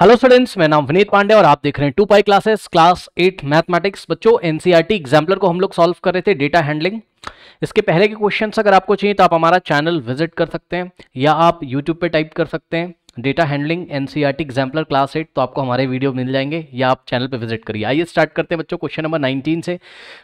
hello students मैं नाम विनीत पांडे और आप देख रहे हैं two pi classes class eight mathematics बच्चों एनसीईआरटी एग्जाम्पलर को हम लोग सॉल्व कर रहे थे डेटा हैंडलिंग इसके पहले के क्वेश्चंस अगर आपको चाहिए तो आप हमारा चैनल विजिट कर सकते हैं या आप यूट्यूब पे टाइप कर सकते हैं data handling N C R T exemplar class eight तो आपको हमारे वीडियो मिल जाएंगे या आप चैनल पर विजिट करिए आइए स्टार्ट करते हैं बच्चों क्वेश्चन नंबर नाइनटीन से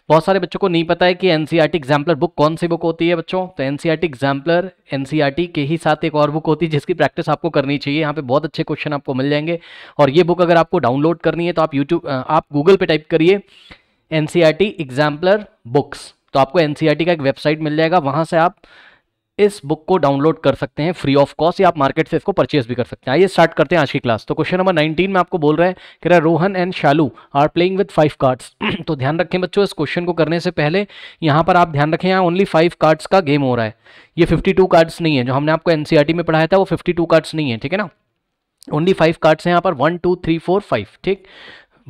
बहुत सारे बच्चों को नहीं पता है कि N C R T exemplar book कौन सी बुक होती है बच्चों तो N C R T exemplar N C R T के ही साथ एक और बुक होती है जिसकी प्रैक्टिस आपको करनी चाहिए यहाँ पर बहुत अच्छे क्वेश्चन आपको मिल जाएंगे और ये बुक अगर आपको डाउनलोड करनी है तो आप यूट्यूब आप गूगल पर टाइप करिए N C R T exemplar books तो आपको एन सी आर टी का एक वेबसाइट मिल जाएगा वहाँ से आप इस बुक को डाउनलोड कर सकते हैं फ्री ऑफ कॉस्ट या आप मार्केट से इसको परचेस भी कर सकते हैं आइए स्टार्ट करते हैं आज की क्लास तो क्वेश्चन नंबर 19 में आपको बोल रहे हैं कि रहा है Rohan and Shalu are playing with five cards तो ध्यान रखें बच्चों इस क्वेश्चन को करने से पहले यहाँ पर आप ध्यान रखें यहाँ ओनली फाइव कार्ड्स का गेम हो रहा है ये फिफ्टी कार्ड्स नहीं है जो हमने आपको एनसीआरटी e में पढ़ाया था वो फिफ्टी कार्ड्स नहीं है ठीक है ना ओनली फाइव कार्ड्स हैं यहाँ पर one two three four five ठीक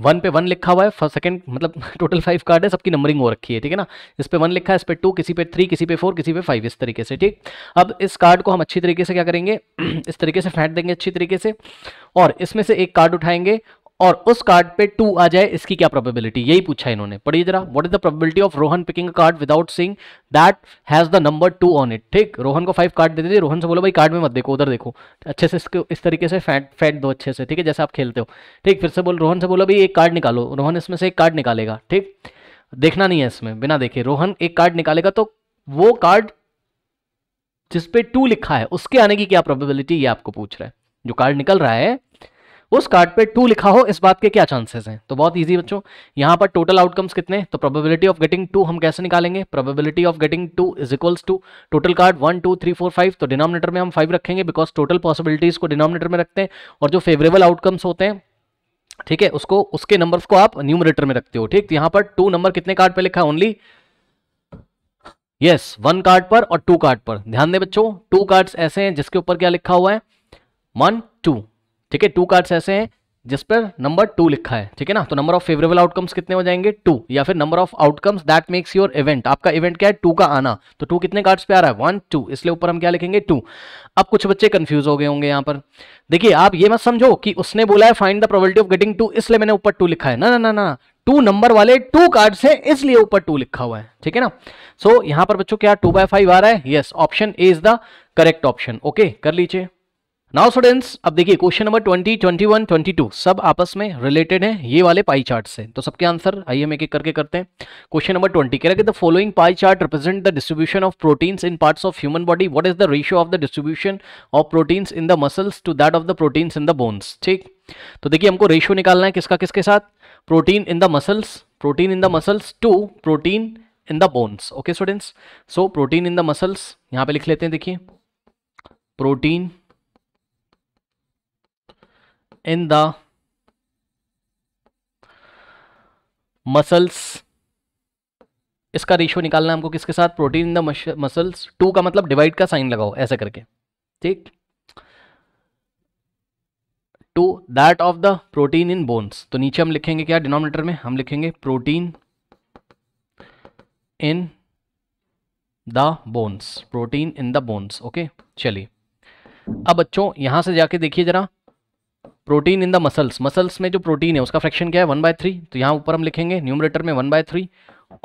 वन पे वन लिखा हुआ है सेकंड मतलब टोटल फाइव कार्ड है सबकी नंबरिंग हो रखी है ठीक है ना इस पे वन लिखा है इस पे टू किसी पे थ्री किसी पे फोर किसी पे फाइव इस तरीके से ठीक अब इस कार्ड को हम अच्छी तरीके से क्या करेंगे इस तरीके से फेंट देंगे अच्छी तरीके से और इसमें से एक कार्ड उठाएंगे और उस कार्ड पे टू आ जाए इसकी क्या प्रोबेबिलिटी यही पूछा इन्होंने पढ़िए जरा what is the probability of Rohan picking card without seeing that has the number two on it ठीक रोहन को फाइव कार्ड दे दीजिए रोहन से बोलो भाई कार्ड में मत देखो उधर देखो अच्छे से इसको इस तरीके से फैट फैट दो अच्छे से ठीक है जैसे आप खेलते हो ठीक फिर से बोल रोहन से बोलो भाई एक कार्ड निकालो रोहन इसमें से एक कार्ड निकालेगा ठीक देखना नहीं है इसमें बिना देखे रोहन एक कार्ड निकालेगा तो वो कार्ड जिसपे टू लिखा है उसके आने की क्या प्रोबेबिलिटी ये आपको पूछ रहा है जो कार्ड निकल रहा है उस कार्ड पे टू लिखा हो इस बात के क्या चांसेस हैं तो बहुत ईजी बच्चों यहाँ पर टोटल आउटकम्स कितने तो प्रोबेबिलिटी ऑफ गेटिंग टू हम कैसे निकालेंगे probability of getting two is equals to total card one two three four five तो डिनोमिनेटर में हम फाइव रखेंगे बिकॉज टोटल पॉसिबिलिटीज को डिनोमिनेटर में रखते हैं और जो फेवरेबल आउटकम्स होते हैं ठीक है उसको उसके नंबर को आप न्यूमरेटर में रखते हो ठीक तो यहाँ पर टू नंबर कितने कार्ड पर लिखा है ओनली यस वन कार्ड पर और टू कार्ड पर ध्यान दें बच्चों टू कार्ड्स ऐसे हैं जिसके ऊपर क्या लिखा हुआ है वन टू ठीक है टू कार्ड्स ऐसे हैं जिस पर नंबर टू लिखा है ठीक है ना तो नंबर ऑफ फेवरेबल आउटकम्स कितने हो जाएंगे टू या फिर number of outcomes that makes your event आपका इवेंट क्या है टू का आना तो टू कितने कार्ड्स पे आ रहा है वन टू इसलिए ऊपर हम क्या लिखेंगे टू अब कुछ बच्चे कंफ्यूज हो गए होंगे यहाँ पर देखिए आप ये मत समझो कि उसने बोला है find the probability of getting two इसलिए मैंने ऊपर टू लिखा है ना ना ना ना टू नंबर वाले टू कार्ड्स है इसलिए ऊपर टू लिखा हुआ है ठीक है ना सो so, यहां पर बच्चों क्या टू बाय फाइव आ रहा है yes option A is the correct option okay कर लीजिए नाउ स्टूडेंट्स अब देखिए question number twenty twenty one twenty two सब आपस में रिलेटेड हैं ये वाले पाई चार्ट से तो सबके आंसर आइए हम एक एक करके करते हैं क्वेश्चन नंबर ट्वेंटी कह रहा है the following pie chart represent the distribution of proteins in parts of human body what is the ratio of the distribution of proteins in the muscles to that of the proteins in the bones ठीक तो देखिए हमको ratio निकालना है किसका किसके साथ protein in the muscles protein in the muscles to protein in the bones okay students so protein in the muscles यहाँ पे लिख लेते हैं देखिए प्रोटीन in the मसल्स इसका रेशियो निकालना है हमको किसके साथ protein in the muscles to का मतलब डिवाइड का साइन लगाओ ऐसे करके ठीक to that of the protein in bones तो नीचे हम लिखेंगे क्या डिनोमिनेटर में हम लिखेंगे protein in the bones protein in the bones okay चलिए अब बच्चों यहां से जाके देखिए जरा protein in the muscles muscles में जो प्रोटीन है उसका फ्रैक्शन क्या है वन बाय थ्री तो यहाँ ऊपर हम लिखेंगे न्यूमरेटर में वन बाय थ्री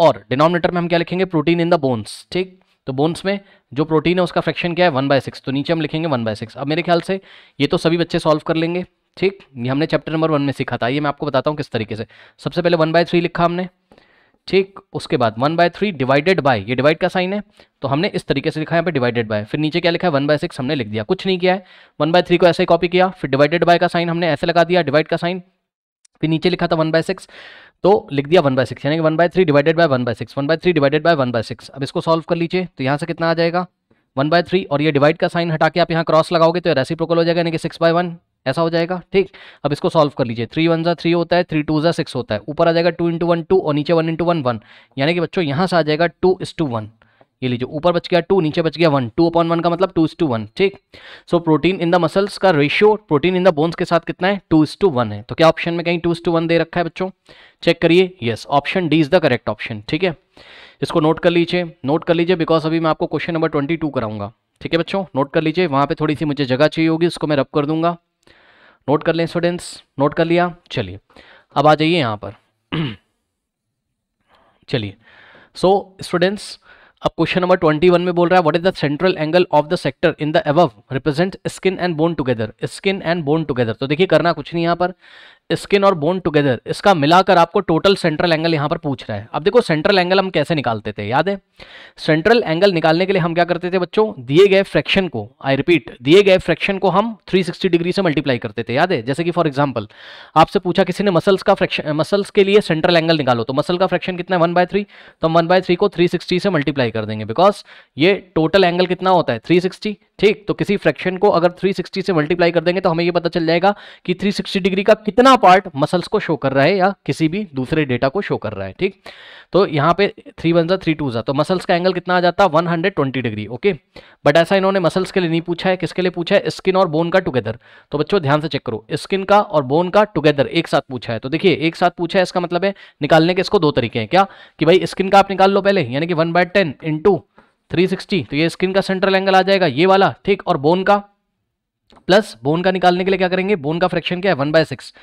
और डिनोमिनेटर में हम क्या लिखेंगे प्रोटीन इन द बोन्स ठीक तो बोन्स में जो प्रोटीन है उसका फ्रैक्शन क्या है वन बाय सिक्स तो नीचे हम लिखेंगे वन बाय सिक्स अब मेरे ख्याल से ये तो सभी बच्चे सॉल्व कर लेंगे ठीक ये हमने चैप्टर नंबर वन में सीखा था ये मैं आपको बताता हूँ किस तरीके से सबसे पहले वन बाय थ्री लिखा हमने ठीक उसके बाद one by three divided by ये डिवाइड का साइन है तो हमने इस तरीके से लिखा है यहाँ पे डिवाइडेड बाय फिर नीचे क्या लिखा है वन बाय सिक्स हमने लिख दिया कुछ नहीं किया है वन बाय थ्री को ऐसे ही कॉपी किया फिर डिवाइडेड बाय का साइन हमने ऐसे लगा दिया डिवाइड का साइन फिर नीचे लिखा था वन बाय सिक्स तो लिख दिया वन बाय सिक्स यानी कि one by three divided by one by six one by three divided by one by six अब इसको सॉल्व कर लीजिए तो यहाँ से कितना आ जाएगा वन बाय थ्री और ये डिवाइड का साइन हटा के आप यहाँ क्रॉस लगाओगे तो रेसिप्रोकल हो जाएगा यानी कि सिक्स बाय वन ऐसा हो जाएगा ठीक अब इसको सॉल्व कर लीजिए थ्री वन ज़ा थ्री होता है थ्री टू ज़ा सिक्स होता है ऊपर आ जाएगा टू इंटू वन टू और नीचे वन इंटू वन वन यानी कि बच्चों यहाँ से आ जाएगा टू इस टू वन ये लीजिए ऊपर बच गया टू नीचे बच गया वन टू अपॉन वन का मतलब टू इस टू वन ठीक so protein in the muscles का ratio protein in the bones के साथ कितना है टू इस टू वन है तो क्या ऑप्शन में कहीं टू इस टू वन दे रखा है बच्चों चेक करिए yes option D is the correct option ठीक है इसको नोट कर लीजिए नोट कर लीजिए बिकॉज अभी मैं आपको क्वेश्चन नंबर ट्वेंटी टू कराऊंगा ठीक है बच्चों नोट कर लीजिए वहाँ पे थोड़ी सी मुझे जगह चाहिए होगी उसको मैं रब कर दूंगा नोट कर लें स्टूडेंट्स नोट कर लिया चलिए अब आ जाइए यहाँ पर चलिए सो स्टूडेंट्स अब क्वेश्चन नंबर ट्वेंटी वन में बोल रहा है what is the central angle of the sector in the above represent skin and bone together skin and bone together तो देखिए करना कुछ नहीं यहाँ पर स्किन और बोन टुगेदर इसका मिलाकर आपको टोटल सेंट्रल एंगल यहाँ पर पूछ रहा है अब देखो सेंट्रल एंगल हम कैसे निकालते थे याद है सेंट्रल एंगल निकालने के लिए हम क्या करते थे बच्चों दिए गए फ्रैक्शन को आई रिपीट दिए गए फ्रैक्शन को हम 360 डिग्री से मल्टीप्लाई करते थे याद है जैसे कि फॉर एग्जाम्पल आपसे पूछा किसी ने मसल्स का फ्रैक्शन मसल्स के लिए सेंट्रल एंगल निकालो तो मसल का फ्रैक्शन कितना है वन बाय थ्री तो हम वन बाय थ्री को थ्री सिक्सटी से मल्टीप्लाई कर देंगे बिकॉज ये टोटल एंगल कितना होता है थ्री सिक्सटी ठीक तो किसी फ्रैक्शन को अगर 360 से मल्टीप्लाई कर देंगे तो हमें ये पता चल जाएगा कि 360 डिग्री का कितना पार्ट मसल्स को शो कर रहा है या किसी भी दूसरे डेटा को शो कर रहा है ठीक तो यहाँ पे थ्री वन ज़ा थ्री टू ज़ा तो मसल्स का एंगल कितना आ जाता है वन डिग्री ओके बट ऐसा इन्होंने मसल्स के लिए नहीं पूछा है किसके लिए पूछा है स्किन और बोन का टुगेदर तो बच्चों ध्यान से चेक करो स्किन का और बोन का टुगेदर एक साथ पूछा है तो देखिए एक साथ पूछा है इसका मतलब है निकालने के इसको दो तरीके हैं क्या कि भाई स्किन का आप निकाल लो पहले यानी कि वन बाय टेन इंटू 360 तो ये स्किन का सेंट्रल एंगल आ जाएगा ये वाला ठीक और बोन का प्लस बोन का निकालने के लिए क्या करेंगे बोन का फ्रैक्शन क्या है वन बाय सिक्स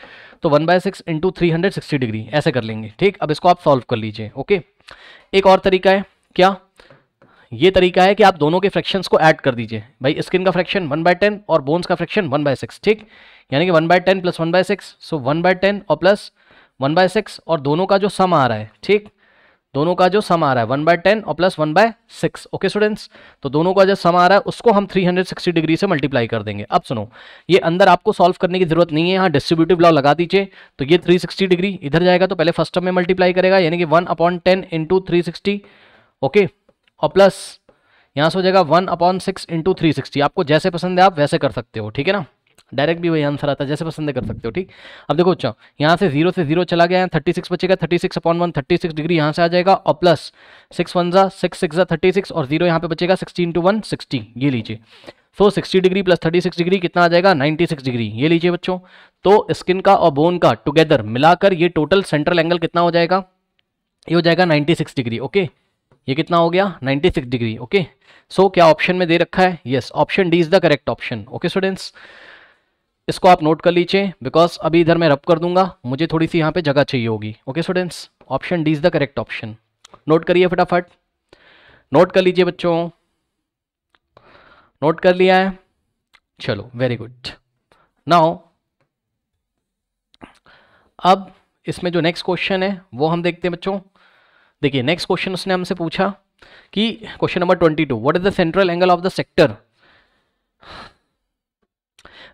तो one by six into three hundred sixty degree ऐसे कर लेंगे ठीक अब इसको आप सॉल्व कर लीजिए ओके एक और तरीका है क्या ये तरीका है कि आप दोनों के फ्रैक्शंस को ऐड कर दीजिए भाई स्किन का फ्रैक्शन वन बाय टेन और बोन्स का फ्रैक्शन वन बाय सिक्स ठीक यानी कि one by ten plus one by six so one by ten और प्लस वन बाय सिक्स और दोनों का जो सम आ रहा है ठीक दोनों का जो सम आ रहा है वन बाय टेन और plus one by six okay students तो दोनों का जो सम आ रहा है उसको हम 360 डिग्री से मल्टीप्लाई कर देंगे अब सुनो ये अंदर आपको सॉल्व करने की जरूरत नहीं है यहाँ डिस्ट्रीब्यूटिव लॉ लगा दीजिए तो ये 360 डिग्री इधर जाएगा तो पहले फर्स्ट टर्म में मल्टीप्लाई करेगा यानी कि one upon ten into three sixty okay और प्लस यहाँ से हो जाएगा one upon six into three sixty आपको जैसे पसंद है आप वैसे कर सकते हो ठीक है ना डायरेक्ट भी वही आंसर आता है जैसे पसंद कर सकते हो ठीक अब देखो अच्छा यहाँ से जीरो से जीरो चला गया है थर्टी सिक्स बचेगा thirty six upon one thirty six degree यहाँ से आ जाएगा और प्लस सिक्स वन जा सिक्स सिक्स जा थर्टी सिक्स और जीरो यहाँ पे बचेगा सिक्सटीन टू वन सिक्सटी ये लीजिए so sixty degree plus thirty six degree कितना आ जाएगा नाइन्टी सिक्स डिग्री ये लीजिए बच्चों तो स्किन का और बोन का टुगेदर मिलाकर ये टोटल सेंट्रल एंगल कितना हो जाएगा ये हो जाएगा नाइन्टी सिक्स डिग्री ओके ये कितना हो गया सिक्स डिग्री ओके सो क्या ऑप्शन में दे रखा है yes option D is the correct option okay students इसको आप नोट कर लीजिए बिकॉज अभी इधर मैं रब कर दूंगा मुझे थोड़ी सी यहाँ पे जगह चाहिए होगी okay students option D is the correct option note करिए फटाफट नोट कर लीजिए बच्चों नोट कर लिया है चलो वेरी गुड नाउ अब इसमें जो नेक्स्ट क्वेश्चन है वो हम देखते हैं बच्चों देखिए नेक्स्ट क्वेश्चन उसने हमसे पूछा कि question number twenty two what is the central angle of the sector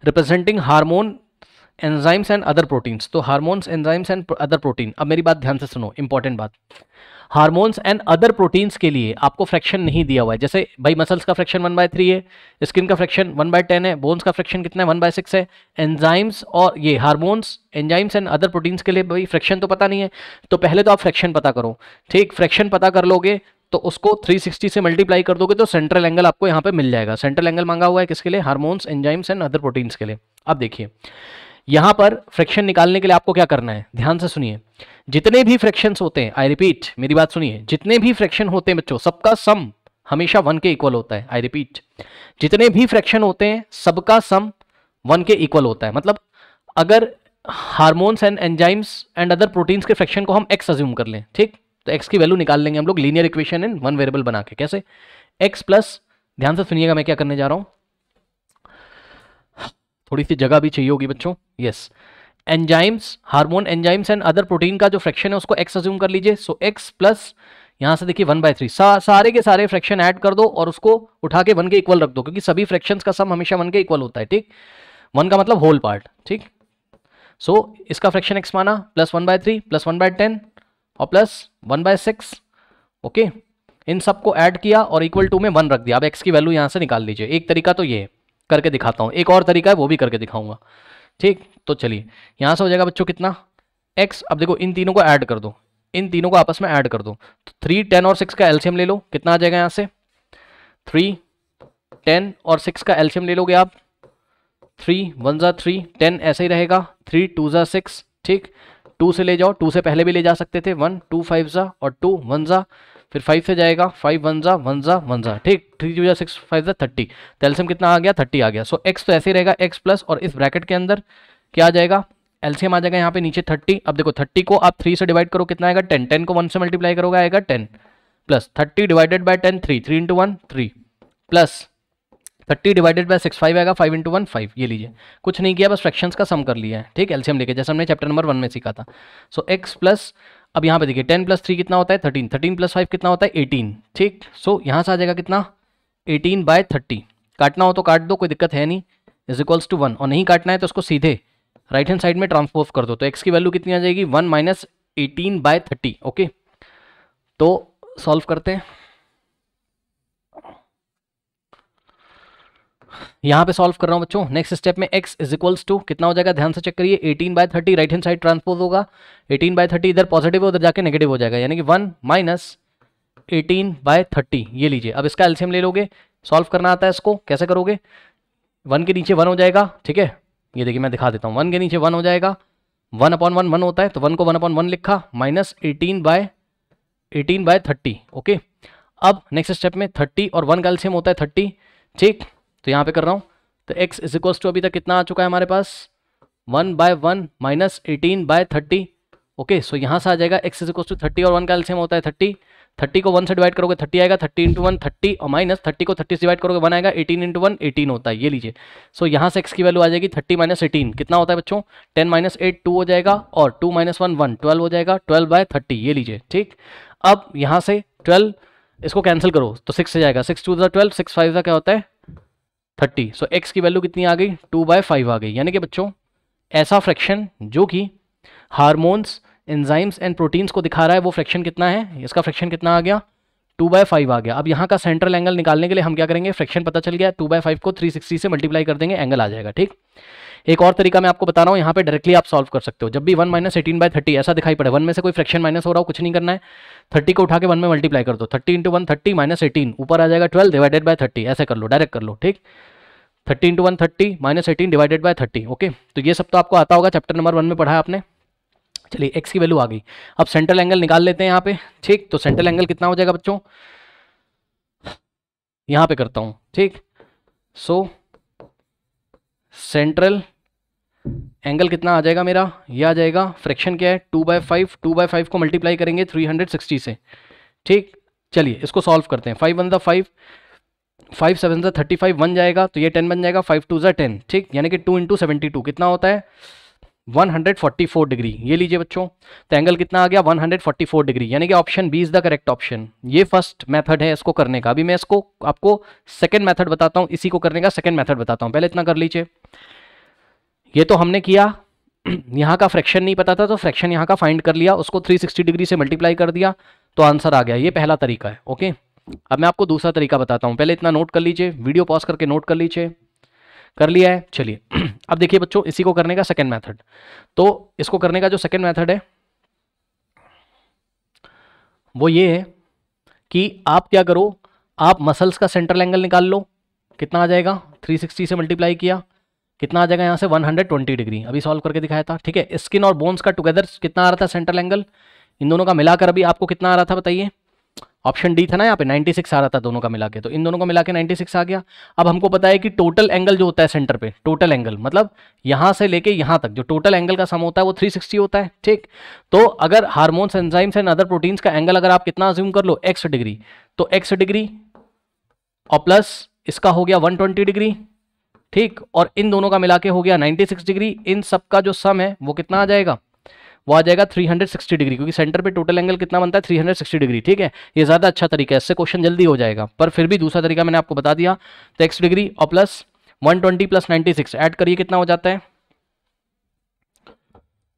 representing hormone enzymes and other proteins तो hormones enzymes and other protein अब मेरी बात ध्यान से सुनो इंपॉर्टेंट बात हार्मोन्स एंड अदर प्रोटीन्स के लिए आपको फ्रैक्शन नहीं दिया हुआ है जैसे भाई मसल्स का फ्रैक्शन वन बाय थ्री है स्किन का फ्रैक्शन वन बाय टेन है बोन्स का फ्रैक्शन कितना है वन बाय सिक्स है एंजाइम्स और ये hormones enzymes and other proteins के लिए भाई फ्रैक्शन तो पता नहीं है तो पहले तो आप फ्रैक्शन पता करो ठीक फ्रैक्शन पता कर लोगे तो उसको 360 से मल्टीप्लाई कर दोगे तो सेंट्रल एंगल आपको यहाँ पे मिल जाएगा सेंट्रल एंगल मांगा हुआ है किसके लिए hormones enzymes and other proteins के लिए अब देखिए यहाँ पर फ्रैक्शन निकालने के लिए आपको क्या करना है ध्यान से सुनिए जितने भी फ्रैक्शन होते हैं आई रिपीट मेरी बात सुनिए जितने भी फ्रैक्शन होते हैं बच्चों सबका सम हमेशा वन के इक्वल होता है आई रिपीट जितने भी फ्रैक्शन होते हैं सबका सम वन के इक्वल होता है मतलब अगर hormones and enzymes and other proteins के फ्रैक्शन को हम एक्स अज्यूम कर लें ठीक तो एक्स की वैल्यू निकाल लेंगे हम लोग linear equation in one variable बना के कैसे एक्स प्लस ध्यान से सुनिएगा मैं क्या करने जा रहा हूँ थोड़ी सी जगह भी चाहिए होगी बच्चों yes enzymes hormone enzymes and other protein का जो फ्रैक्शन है उसको एक्स अज्यूम कर लीजिए सो एक्स प्लस यहाँ से देखिए वन बाय थ्री सारे के सारे फ्रैक्शन ऐड कर दो और उसको उठा के वन के इक्वल रख दो क्योंकि सभी फ्रैक्शंस का सम हमेशा वन के इक्वल होता है ठीक वन का मतलब होल पार्ट ठीक सो so, इसका फ्रैक्शन एक्स माना plus one by three plus one by ten और plus one by six okay इन सबको ऐड किया और इक्वल टू में वन रख दिया अब एक्स की वैल्यू यहाँ से निकाल लीजिए एक तरीका तो ये करके दिखाता हूँ एक और तरीका है वो भी करके दिखाऊंगा ठीक तो चलिए यहाँ से हो जाएगा बच्चों कितना एक्स अब देखो इन तीनों को ऐड कर दो इन तीनों को आपस में ऐड कर दो तो थ्री टेन और सिक्स का एल्शियम ले लो कितना आ जाएगा यहाँ से थ्री टेन और सिक्स का एल्शियम ले लोगे आप थ्री वन ज़ा थ्री टेन ऐसे ही रहेगा थ्री टू ज़ा सिक्स ठीक टू से ले जाओ टू से पहले भी ले जा सकते थे वन टू फाइव ज़ा और टू वन ज़ा फिर फाइव से जाएगा फाइव वन ज़ा वन ज़ा वन ज़ा ठीक थ्री टू या सिक्स फाइव ज़ा थर्टी तो एल्सियम कितना आ गया थर्टी आ गया सो so, एक्स तो ऐसे ही रहेगा एक्स प्लस और इस ब्रैकेट के अंदर क्या आ जाएगा एल्सियम आ जाएगा यहाँ पे नीचे थर्टी अब देखो थर्टी को आप थ्री से डिवाइड करो कितना आएगा टेन टेन को वन से मल्टीप्लाई करोगे आएगा ten plus thirty divided by ten three three into one three plus thirty divided by six five आएगा फाइव इंटू वन फाइव ये लीजिए कुछ नहीं किया बस फ्रैक्शंस का सम कर लिया है ठीक एलसीएम लेके जैसे हमने चैप्टर नंबर वन में सीखा था सो एक्स प्लस अब यहाँ पे देखिए टेन प्लस थ्री कितना होता है थर्टीन थर्टीन प्लस फाइव कितना होता है एटीन ठीक सो यहाँ से आ जाएगा कितना एटीन बाय थर्टी काटना हो तो काट दो कोई दिक्कत है नहीं इज इक्वल्स टू वन और नहीं काटना है तो उसको सीधे राइट हैंड साइड में ट्रांसफोर्स कर दो तो एक्स की वैल्यू कितनी आ जाएगी one minus eighteen by thirty okay तो सॉल्व करते हैं यहाँ पे सॉल्व कर रहा हूँ बच्चों नेक्स्ट स्टेप में x इज इक्वल्स टू कितना हो जाएगा ध्यान से चेक करिए 18 by 30 right hand side transpose होगा 18 बाय 30 इधर पॉजिटिव है उधर जाके नेगेटिव हो जाएगा यानी कि 1 माइनस एटीन बाय थर्टी ये लीजिए अब इसका एल्सियम ले लोगे सॉल्व करना आता है इसको कैसे करोगे वन के नीचे वन हो जाएगा ठीक है ये देखिए मैं दिखा देता हूँ वन के नीचे वन हो जाएगा वन अपॉन वन वन होता है तो वन को वन अपॉन वन लिखा minus eighteen by eighteen by thirty okay अब नेक्स्ट स्टेप में थर्टी और वन का एल्सियम होता है थर्टी ठीक तो यहाँ पे कर रहा हूँ तो x इज इक्वल्स टू अभी तक कितना आ चुका है हमारे पास one by one minus eighteen by thirty okay so यहाँ से आ जाएगा x is equals to thirty और वन का एल्सियम होता है थर्टी थर्टी को वन से डिवाइड करोगे थर्टी आएगा थर्टी इंटू वन थर्टी और माइनस थर्टी को थर्टी से डिवाइड करोगे वन आएगा एटीन इंटू वन एटीन होता है ये लीजिए सो so, यहाँ से एक्स की वैल्यू आ जाएगी थर्टी माइनस एटीन कितना होता है बच्चों टेन माइनस एट टू हो जाएगा और two minus one one twelve हो जाएगा ट्वेल्व बाय थर्टी ये लीजिए ठीक अब यहाँ से ट्वेल्व इसको कैंसिल करो तो सिक्स से जाएगा सिक्स टू ज़ा ट्वेल्व सिक्स फाइव का क्या होता है थर्टी सो एक्स की वैल्यू कितनी आ गई टू बाय फाइव आ गई यानी कि बच्चों ऐसा फ्रैक्शन जो कि हारमोन्स एंजाइम्स एंड प्रोटीन्स को दिखा रहा है वो फ्रैक्शन कितना है इसका फ्रैक्शन कितना आ गया टू बाय फाइव आ गया अब यहाँ का सेंट्रल एंगल निकालने के लिए हम क्या करेंगे फ्रैक्शन पता चल गया टू बाय फाइव को थ्री सिक्सटी से मल्टीप्लाई कर देंगे एंगल आ जाएगा ठीक एक और तरीका मैं आपको बता रहा हूँ यहाँ पे डायरेक्टली आप सॉल्व कर सकते हो जब भी one minus eighteen by thirty ऐसा दिखाई पड़े वन में से कोई फ्रैक्शन माइनस हो रहा हो कुछ नहीं करना है थर्टी को उठा के वन में मल्टीप्लाई कर दो thirty into one thirty minus eighteen ऊपर आ जाएगा ट्वेल्व डिवाइडेड बाय थर्टी ऐसे कर लो डायरेक्ट कर लो ठीक thirty into one thirty minus eighteen divided by thirty okay तो ये सब तो आपको आता होगा चैप्टर नंबर वन में पढ़ा आपने चलिए एक्स की वैल्यू आ गई अब सेंट्रल एंगल निकाल लेते हैं यहाँ पे ठीक तो सेंट्रल एंगल कितना हो जाएगा बच्चों यहाँ पे करता हूँ ठीक सो so, सेंट्रल एंगल कितना आ जाएगा मेरा ये आ जाएगा फ्रैक्शन क्या है two by five two by five को मल्टीप्लाई करेंगे थ्री हंड्रेड सिक्सटी से ठीक चलिए इसको सॉल्व करते हैं फाइव वन दा फाइव फाइव सेवन दा थर्टी फाइव वन जाएगा तो ये टेन बन जाएगा फाइव टू ज़ा टेन ठीक यानी कि टू इंटू सेवेंटी टू कितना होता है 144 डिग्री ये लीजिए बच्चों तो एंगल कितना आ गया 144 डिग्री यानी कि option B is the correct option ये फर्स्ट मेथड है इसको करने का अभी मैं इसको आपको सेकंड मेथड बताता हूँ इसी को करने का सेकंड मेथड बताता हूँ पहले इतना कर लीजिए ये तो हमने किया यहाँ का फ्रैक्शन नहीं पता था तो फ्रैक्शन यहाँ का फाइंड कर लिया उसको 360 डिग्री से मल्टीप्लाई कर दिया तो आंसर आ गया ये पहला तरीका है ओके अब मैं आपको दूसरा तरीका बताता हूँ पहले इतना नोट कर लीजिए वीडियो पॉज करके नोट कर लीजिए कर लिया है चलिए अब देखिए बच्चों इसी को करने का सेकेंड मैथड तो इसको करने का जो सेकेंड मैथड है वो ये है कि आप क्या करो आप मसल्स का सेंट्रल एंगल निकाल लो कितना आ जाएगा 360 से मल्टीप्लाई किया कितना आ जाएगा यहाँ से 120 डिग्री अभी सॉल्व करके दिखाया था ठीक है स्किन और बोन्स का टुगेदर कितना आ रहा था सेंट्रल एंगल इन दोनों का मिलाकर अभी आपको कितना आ रहा था बताइए ऑप्शन डी था ना यहाँ पे 96 आ रहा था दोनों का मिला के तो इन दोनों को मिला के 96 आ गया अब हमको पता है कि टोटल एंगल जो होता है सेंटर पे टोटल एंगल मतलब यहाँ से लेके यहाँ तक जो टोटल एंगल का सम होता है वो 360 होता है ठीक तो अगर hormones enzymes and other proteins का एंगल अगर आप कितना ज्यूम कर लो एक्स डिग्री तो एक्स डिग्री और प्लस इसका हो गया वन डिग्री ठीक और इन दोनों का मिला के हो गया 96 डिग्री इन सब का जो सम है वो कितना आ जाएगा वो आ जाएगा 360 डिग्री क्योंकि सेंटर पे टोटल एंगल कितना बनता है 360 डिग्री ठीक है ये ज़्यादा अच्छा तरीका है इससे क्वेश्चन जल्दी हो जाएगा पर फिर भी दूसरा तरीका मैंने आपको बता दिया तो एक्स डिग्री और plus one twenty plus six add करिए कितना हो जाता है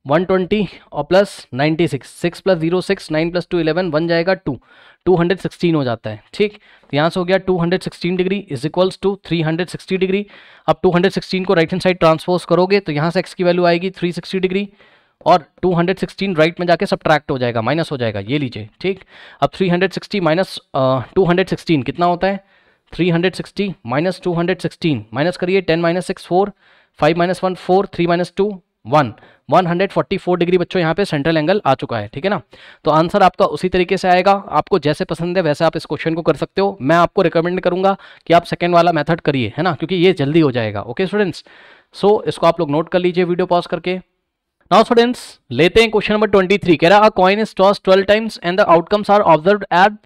वन ट्वेंटी और plus ninety six six plus zero six nine plus two eleven बन जाएगा टू टू हंड्रेड सिक्सटीन हो जाता है ठीक तो यहाँ से हो गया two hundred sixteen degree is equals to three hundred sixty degree अब टू हंड्रेड सिक्सटीन को राइट हैंड साइड ट्रांसपोज करोगे तो यहाँ से एक्स की वैल्यू आएगी थ्री सिक्सटी डिग्री और टू हंड्रेड सिक्सटीन राइट में जाके ट्रैक्ट हो जाएगा माइनस हो जाएगा ये लीजिए ठीक अब three hundred sixty minus two hundred sixteen कितना होता है three hundred sixty minus two hundred sixteen minus करिए ten minus six four five minus one four three minus two one four degree बच्चों यहाँ पे सेंट्रल एंगल आ चुका है ठीक है ना तो आंसर आपका उसी तरीके से आएगा आपको जैसे पसंद है वैसे आप इस क्वेश्चन को कर सकते हो मैं आपको रिकमेंड करूंगा कि आप सेकेंड वाला मेथड करिए है ना क्योंकि ये जल्दी हो जाएगा ओके स्टूडेंट्स सो इसको आप लोग नोट कर लीजिए वीडियो पॉज करके नाउ स्टूडेंट्स लेते हैं क्वेश्चन नंबर थ्री कह रहा है coin is toss twelve times and the outcomes are observe at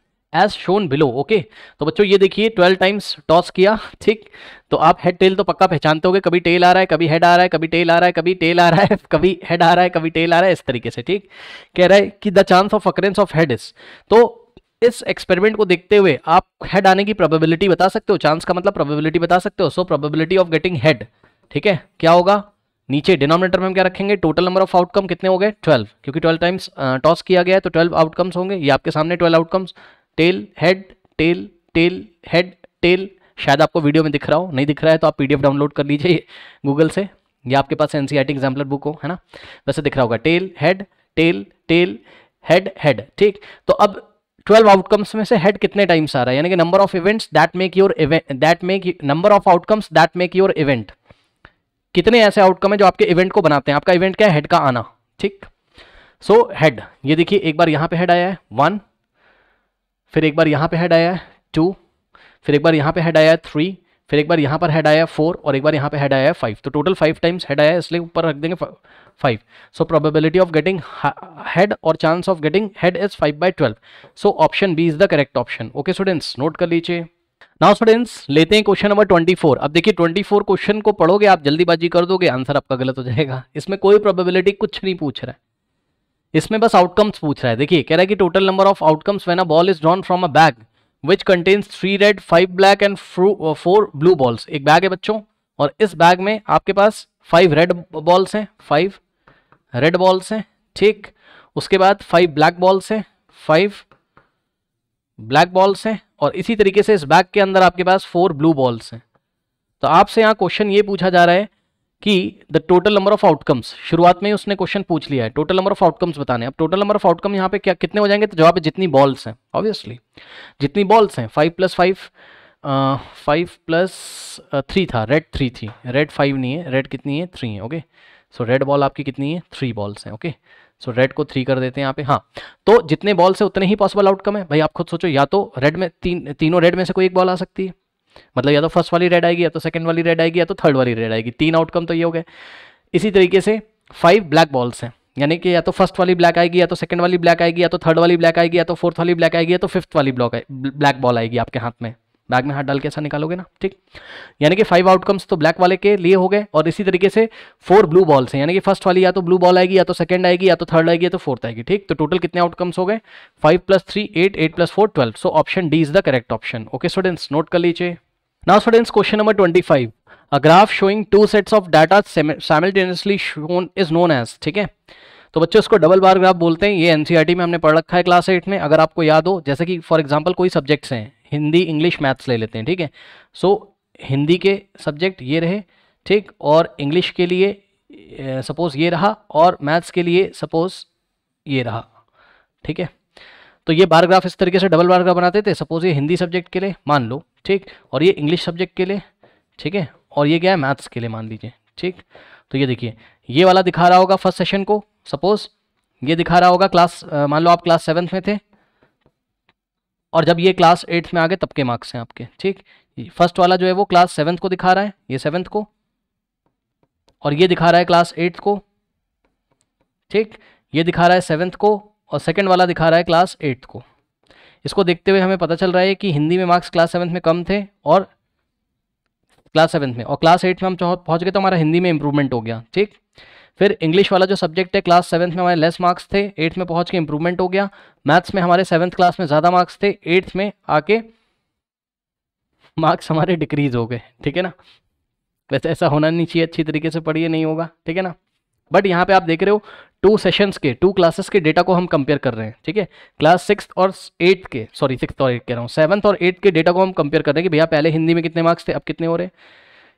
as shown below okay तो बच्चों ये देखिए ट्वेल्व टाइम्स टॉस किया ठीक तो आप हेड टेल तो पक्का पहचानते होगे कभी टेल आ रहा है कभी हेड आ रहा है कभी टेल आ रहा है कभी टेल आ रहा है कभी हेड आ रहा है कभी टेल आ रहा है इस तरीके से ठीक कह रहा है कि the chance of occurrence of head is तो इस एक्सपेरिमेंट को देखते हुए आप हेड आने की प्रोबेबिलिटी बता सकते हो चांस का मतलब प्रोबेबिलिटी बता सकते हो so probability of getting head ठीक है क्या होगा नीचे डिनोमिनेटर में हम क्या रखेंगे टोटल नंबर ऑफ आउटकम कितने हो गए 12 क्योंकि 12 टाइम्स टॉस किया गया है तो 12 आउटकम्स होंगे ये आपके सामने 12 outcomes tail head tail tail head tail शायद आपको वीडियो में दिख रहा हो नहीं दिख रहा है तो आप पीडीएफ डाउनलोड कर लीजिए गूगल से या आपके पास एनसीईआरटी एग्जाम्पलर बुक हो है ना वैसे दिख रहा होगा tail head tail tail head head ठीक तो अब ट्वेल्व आउटकम्स में से हेड कितने टाइम्स आ रहा है यानी कि number of events that make your that make number of outcomes that make your event कितने ऐसे आउटकम है जो आपके इवेंट को बनाते हैं आपका इवेंट क्या है हेड का आना ठीक सो so, हेड ये देखिए एक बार यहां पे हेड आया है वन फिर एक बार यहाँ पे हेड आया टू फिर एक बार यहाँ पे हेड आया थ्री फिर एक बार यहाँ पर हेड आया फोर और एक बार यहाँ पे हेड आया फाइव तो टोटल फाइव टाइम्स हेड आया इसलिए ऊपर रख देंगे five so probability of getting head और chance of getting head is five by twelve so option B is the correct option okay students note कर लीजिए नाउ स्टूडेंट्स लेते हैं क्वेश्चन नंबर ट्वेंटी फोर अब देखिए ट्वेंटी फोर क्वेश्चन को पढ़ोगे आप जल्दीबाजी कर दोगे आंसर आपका गलत हो जाएगा इसमें कोई प्रोबेबिलिटी कुछ नहीं पूछ रहा है इसमें बस आउटकम्स पूछ रहा है देखिए कह रहा है कि total number of outcomes when a ball is drawn from a bag which contains three red five black and four blue balls एक बैग है बच्चों और इस बैग में आपके पास फाइव रेड बॉल्स हैं फाइव रेड बॉल्स हैं ठीक उसके बाद फाइव ब्लैक बॉल्स हैं फाइव ब्लैक बॉल्स हैं और इसी तरीके से इस बैग के अंदर आपके पास फोर ब्लू बॉल्स हैं तो आपसे यहाँ क्वेश्चन ये पूछा जा रहा है कि the total number of outcomes शुरुआत में ही उसने क्वेश्चन पूछ लिया है टोटल नंबर ऑफ आउटकम्स बताने अब टोटल नंबर ऑफ आउटकम यहाँ पे क्या कितने हो जाएंगे तो जवाब है जितनी बॉल्स हैं ऑब्वियसली जितनी बॉल्स हैं five plus five five plus three था रेड थ्री थी रेड फाइव नहीं है रेड कितनी है थ्री है ओके सो रेड बॉल आपकी कितनी है थ्री बॉल्स हैं ओके सो रेड को थ्री कर देते हैं यहाँ पे हाँ तो जितने बॉल्स हैं उतने ही पॉसिबल आउटकम है भाई आप खुद सोचो या तो रेड में तीन तीनों रेड में से कोई एक बॉल आ सकती है मतलब या तो फर्स्ट वाली रेड आएगी या तो सेकंड वाली रेड आएगी या तो थर्ड वाली रेड आएगी तीन आउटकम तो ये हो गए इसी तरीके से फाइव ब्लैक बॉल्स हैं यानी कि या तो फर्स्ट वाली ब्लैक आएगी या तो सेकंड वाली ब्लैक आएगी या तो थर्ड वाली ब्लैक आएगी या तो फोर्थ वाली ब्लैक आएगी या तो फिफ्थ वाली ब्लॉक ब्लैक बॉल आएगी आपके हाथ में बैग में हाथ डाल के ऐसा निकालोगे ना ठीक यानी कि फाइव आउटकम्स तो ब्लैक वाले के लिए हो गए और इसी तरीके से फोर ब्लू बॉल्स हैं यानी कि फर्स्ट वाली या तो ब्लू बॉल आएगी या तो सेकंड आएगी या तो थर्ड आएगी या तो फोर्थ आएगी ठीक तो टोटल कितने आउटकम्स हो गए five plus three eight eight plus four twelve so option D is the correct option okay students note कर लीजिए now students question number twenty five a graph showing two sets of data simultaneously shown is known as ठीक है तो बच्चे उसको double bar graph बोलते हैं ये एनसीईआरटी e में हमने पढ़ रखा है क्लास एट में अगर आपको याद हो जैसे कि फॉर एग्जांपल कोई सब्जेक्ट्स हैं हिंदी इंग्लिश मैथ्स ले लेते हैं ठीक है सो हिंदी के सब्जेक्ट ये रहे ठीक और इंग्लिश के लिए सपोज़ ये रहा और मैथ्स के लिए सपोज़ ये रहा ठीक है तो ये बारग्राफ इस तरीके से डबल बारग्राफ बनाते थे सपोज़ ये हिंदी सब्जेक्ट के लिए मान लो ठीक और ये इंग्लिश सब्जेक्ट के लिए ठीक है और ये क्या है मैथ्स के लिए मान लीजिए ठीक तो ये देखिए ये वाला दिखा रहा होगा फर्स्ट सेशन को सपोज़ ये दिखा रहा होगा क्लास मान लो आप क्लास सेवन्थ में थे और जब ये क्लास एट्थ में आ गए तब के मार्क्स हैं आपके ठीक फर्स्ट वाला जो है वो क्लास सेवन्थ को दिखा रहा है ये सेवन्थ को और ये दिखा रहा है क्लास एट्थ को ठीक ये दिखा रहा है सेवन्थ को और सेकेंड वाला दिखा रहा है क्लास एट्थ को इसको देखते हुए हमें पता चल रहा है कि हिंदी में मार्क्स क्लास सेवन्थ में कम थे और क्लास सेवन्थ में और क्लास एट्थ में हम पहुँच गए तो हमारा हिंदी में इंप्रूवमेंट हो गया ठीक फिर इंग्लिश वाला जो सब्जेक्ट है क्लास सेवन्थ में हमारे लेस मार्क्स थे एट्थ में पहुंच के इंप्रूवमेंट हो गया मैथ्स में हमारे सेवन्थ क्लास में ज़्यादा मार्क्स थे एट्थ में आके मार्क्स हमारे डिक्रीज हो गए ठीक है ना वैसे ऐसा होना नहीं चाहिए अच्छी तरीके से पढ़िए नहीं होगा ठीक है ना बट यहाँ पे आप देख रहे हो टू सेशंस के टू क्लासेस के डेटा को हम कंपेयर कर रहे हैं ठीक है क्लास सिक्स और एट्थ के सॉरी सिक्स और एट कह रहा हूँ सेवन्थ और एट्थ के डेटा को हम कंपेयर कर रहे हैं कि भैया पहले हिंदी में कितने मार्क्स थे अब कितने हो रहे हैं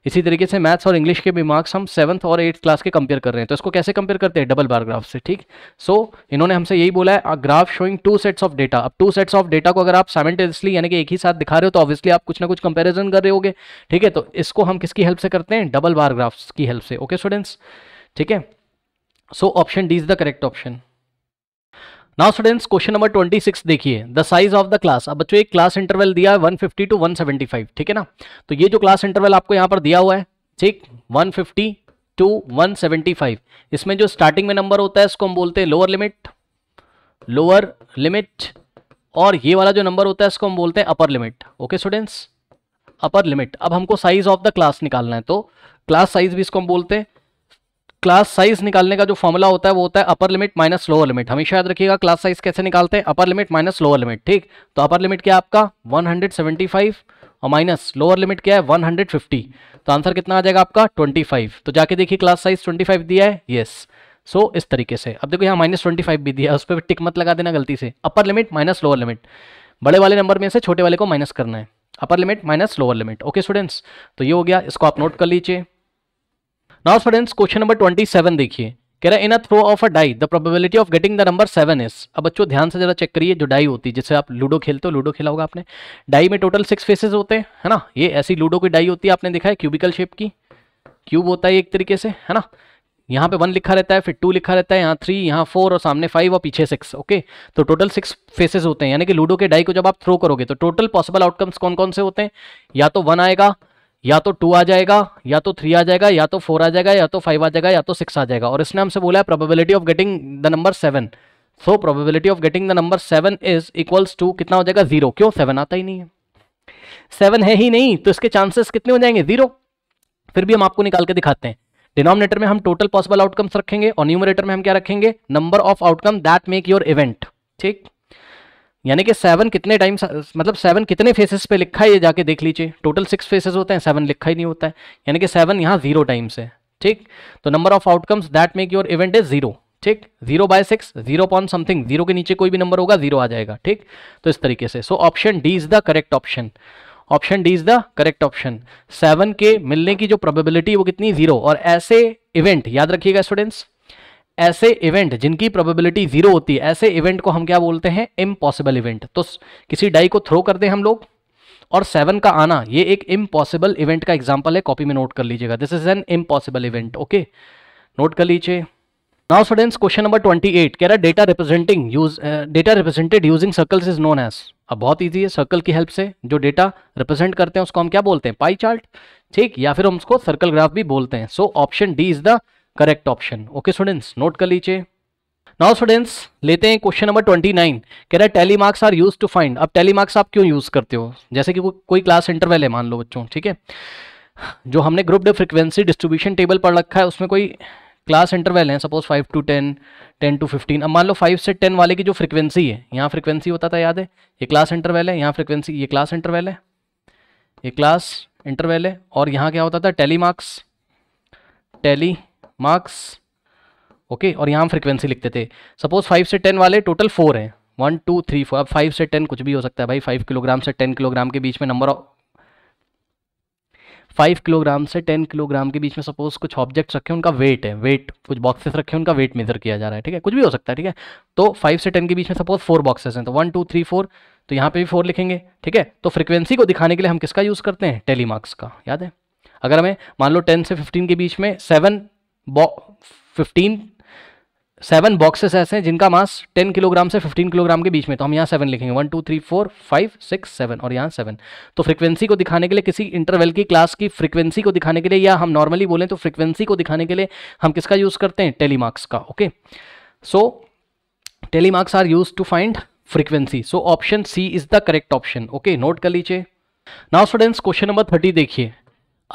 इसी तरीके से मैथ्स और इंग्लिश के भी मार्क्स हम सेवन्थ और एट्थ क्लास के कंपेयर कर रहे हैं तो इसको कैसे कंपेयर करते हैं डबल बार ग्राफ से ठीक सो so, इन्होंने हमसे यही बोला है graph showing two sets of data अब टू सेट्स ऑफ डेटा को अगर आप साइमेंटेनियसली यानी कि एक ही साथ दिखा रहे हो तो ऑब्वियसली आप कुछ ना कुछ कंपेरिजन कर रहे हो ठीक है तो इसको हम किसकी हेल्प से करते हैं डबल बार ग्राफ्स की हेल्प से ओके स्टूडेंट्स ठीक है so option D is the correct option now students question number 26 देखिए the size of the class अब बच्चों एक क्लास इंटरवल दिया है 150 टू 175 ठीक है ना तो ये जो क्लास इंटरवल आपको यहाँ पर दिया हुआ है ठीक 150 टू 175 इसमें जो स्टार्टिंग में नंबर होता है इसको हम बोलते हैं लोअर लिमिट लोअर लिमिट और ये वाला जो नंबर होता है इसको हम बोलते हैं upper limit okay students upper limit अब हमको साइज ऑफ द क्लास निकालना है तो क्लास साइज भी इसको हम बोलते हैं क्लास साइज निकालने का जो फॉर्मूला होता है वो होता है upper limit minus lower limit हमेशा याद रखिएगा क्लास साइज कैसे निकालते हैं upper limit minus lower limit ठीक तो अपर लिमिट क्या आपका 175 और माइनस लोअर लिमिट क्या है 150 तो आंसर कितना आ जाएगा आपका 25 तो जाके देखिए क्लास साइज 25 दिया है यस सो so, इस तरीके से अब देखो यहाँ माइनस ट्वेंटी फाइव भी दिया है उस पर टिक मत लगा देना गलती से upper limit minus lower limit बड़े वाले नंबर में से छोटे वाले को माइनस करना है upper limit minus lower limit okay students तो ये हो गया इसको आप नोट कर लीजिए now friends question number twenty seven देखिए कह रहा है in a throw of a die the probability of getting the number seven is अब बच्चों ध्यान से जरा चेक करिए जो डाई होती है जैसे आप लूडो खेलते हो लूडो खेला होगा आपने डाई में टोटल सिक्स फेसेस होते हैं है ना ये ऐसी लूडो की डाई होती है आपने देखा है क्यूबिकल शेप की क्यूब होता है एक तरीके से है ना यहाँ पे वन लिखा रहता है फिर टू लिखा रहता है यहाँ थ्री यहाँ फोर और सामने फाइव और पीछे सिक्स ओके तो टोटल सिक्स फेसेस होते हैं यानी कि लूडो के डाई को जब आप थ्रो करोगे तो टोटल पॉसिबल आउटकम्स कौन कौन से होते हैं या तो वन आएगा या तो टू आ जाएगा या तो थ्री आ जाएगा या तो फोर आ जाएगा या तो फाइव आ जाएगा या तो सिक्स आ जाएगा और इसने हमसे बोला है probability of getting the number seven so probability of getting the number seven is equals to कितना हो जाएगा जीरो क्यों सेवन आता ही नहीं है सेवन है ही नहीं तो इसके चांसेस कितने हो जाएंगे जीरो फिर भी हम आपको निकाल के दिखाते हैं डिनोमिनेटर में हम टोटल पॉसिबल आउटकम्स रखेंगे और न्यूमरेटर में हम क्या रखेंगे number of outcome that make your event ठीक यानी कि सेवन कितने टाइम मतलब सेवन कितने फेसेस पे लिखा है ये जाके देख लीजिए टोटल सिक्स फेसेस होते हैं सेवन लिखा ही नहीं होता है यानी कि सेवन यहाँ जीरो टाइम्स है ठीक तो number of outcomes that make your event is zero ठीक zero by six zero point something zero के नीचे कोई भी नंबर होगा जीरो आ जाएगा ठीक तो इस तरीके से so option D is the correct option option D is the correct option seven के मिलने की जो प्रोबेबिलिटी वो कितनी जीरो और ऐसे इवेंट याद रखिएगा स्टूडेंट्स ऐसे इवेंट जिनकी प्रोबेबिलिटी जीरो होती है ऐसे इवेंट को हम क्या बोलते हैं इम्पॉसिबल इवेंट तो किसी डाई को थ्रो कर दें हम लोग और सेवन का आना ये एक इम्पॉसिबल इवेंट का एग्जाम्पल है कॉपी में नोट कर लीजिएगा this is an impossible event okay note कर लीजिए now students question number twenty eight कह रहा है data representing use data represented using circles is known as अब बहुत ईजी है सर्कल की हेल्प से जो डेटा रिप्रेजेंट करते हैं उसको हम क्या बोलते हैं पाई चार्ट ठीक या फिर हम उसको सर्कल ग्राफ भी बोलते हैं so option D is the correct option okay students note कर लीजिए नाउ स्टूडेंट्स लेते हैं क्वेश्चन नंबर ट्वेंटी नाइन कह रहा है tally marks are use to find अब टेली मार्क्स आप क्यों यूज करते हो जैसे कि को, कोई क्लास इंटरवल है मान लो बच्चों ठीक है जो हमने grouped frequency distribution table पढ़ रखा है उसमें कोई क्लास इंटरवल है suppose five to ten ten to fifteen अब मान लो फाइव से टेन वाले की जो फ्रिक्वेंसी है यहाँ फ्रिक्वेंसी होता था याद है ये क्लास इंटरवल है यहाँ फ्रिक्वेंसी ये क्लास इंटरवल है ये क्लास इंटरवल है और यहाँ क्या होता था tally marks tally marks okay और यहाँ हम फ्रिक्वेंसी लिखते थे सपोज फाइव से टेन वाले टोटल फोर हैं वन टू थ्री फोर अब फाइव से टेन कुछ भी हो सकता है भाई फाइव किलोग्राम से टेन किलोग्राम के बीच में नंबर ऑफ फाइव किलोग्राम से टेन किलोग्राम के बीच में सपोज कुछ ऑब्जेक्ट्स रखे उनका वेट है वेट कुछ बॉक्सेस रखे उनका वेट मेजर किया जा रहा है ठीक है कुछ भी हो सकता है ठीक है तो फाइव से टेन के बीच में सपोज फोर बॉक्सेस हैं तो वन टू थ्री फोर तो यहाँ पे भी फोर लिखेंगे ठीक है तो फ्रिक्वेंसी को दिखाने के लिए हम किसका यूज़ करते हैं टेलीमार्क्स का याद है अगर हमें मान लो टेन से फिफ्टीन के बीच में सेवन फिफ्टीन सेवन बॉक्सेस ऐसे हैं जिनका मास टेन किलोग्राम से फिफ्टीन किलोग्राम के बीच में तो हम यहाँ सेवन लिखेंगे one two three four five six seven और यहाँ सेवन तो फ्रीक्वेंसी को दिखाने के लिए किसी इंटरवल की क्लास की फ्रीक्वेंसी को दिखाने के लिए या हम नॉर्मली बोलें तो फ्रीक्वेंसी को दिखाने के लिए हम किसका यूज़ करते हैं टेलीमार्क्स का okay so tally marks are use to find frequency so option C is the correct option okay note कर लीजिए now students question number thirty देखिए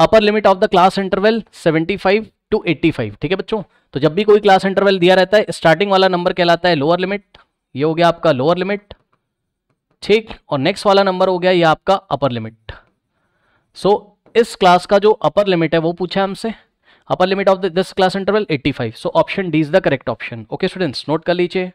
upper limit of the class interval seventy five to eighty five ठीक है बच्चों तो जब भी कोई क्लास इंटरवल दिया रहता है स्टार्टिंग वाला नंबर कहलाता है लोअर लिमिट ये हो गया आपका लोअर लिमिट ठीक और नेक्स्ट वाला नंबर हो गया ये आपका अपर लिमिट सो इस क्लास का जो अपर लिमिट है वो पूछा हमसे upper limit of this class interval 85 so option D is the correct option okay students note कर लीजिए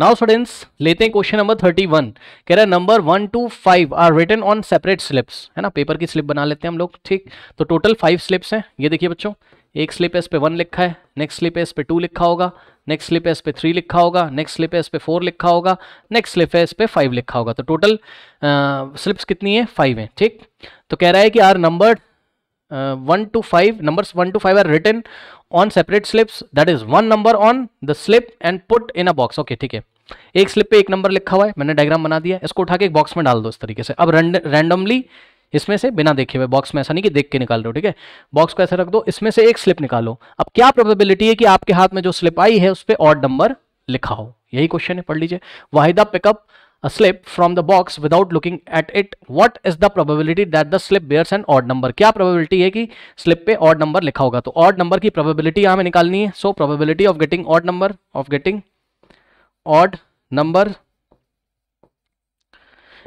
नाउ स्टूडेंट्स लेते हैं क्वेश्चन नंबर 31 कह रहा है number 1 two 5 are written on separate slips है ना पेपर की स्लिप बना लेते हैं हम लोग ठीक तो टोटल फाइव स्लिप्स हैं ये देखिए बच्चों एक स्लिप है पे वन लिखा है नेक्स्ट स्लिप है इस पर टू लिखा होगा नेक्स्ट स्लिप है इस थ्री लिखा होगा नेक्स्ट स्लिप है पे फोर लिखा होगा नेक्स्ट स्लिप एस पे फाइव लिखा होगा तो टोटल स्लिप्स कितनी है फाइव है ठीक तो कह रहा है कि are number one two five numbers one two five are return on separate slips that is one number on the slip and put in a box okay ठीक है एक स्लिप पे एक नंबर लिखा हुआ है मैंने डायग्राम बना दिया इसको उठा के एक बॉक्स में डाल दो इस तरीके से अब रैंडमली इसमें से बिना देखे हुए बॉक्स में ऐसा नहीं कि देख के निकाल रहे ठीक है बॉक्स को ऐसे रख दो इसमें से एक स्लिप निकालो अब क्या प्रोबेबिलिटी है कि आपके हाथ में जो स्लिप आई है उस पर ऑड नंबर लिखा हो यही क्वेश्चन है पढ़ लीजिए Waheeda pick up a slip from the box without looking at it what is the probability that the slip bears and odd number क्या प्रोबेबिलिटी है कि स्लिप पे ऑड नंबर लिखा होगा तो ऑड नंबर की प्रोबेबिलिटी यहां हमें निकालनी है so probability of getting odd number of getting odd number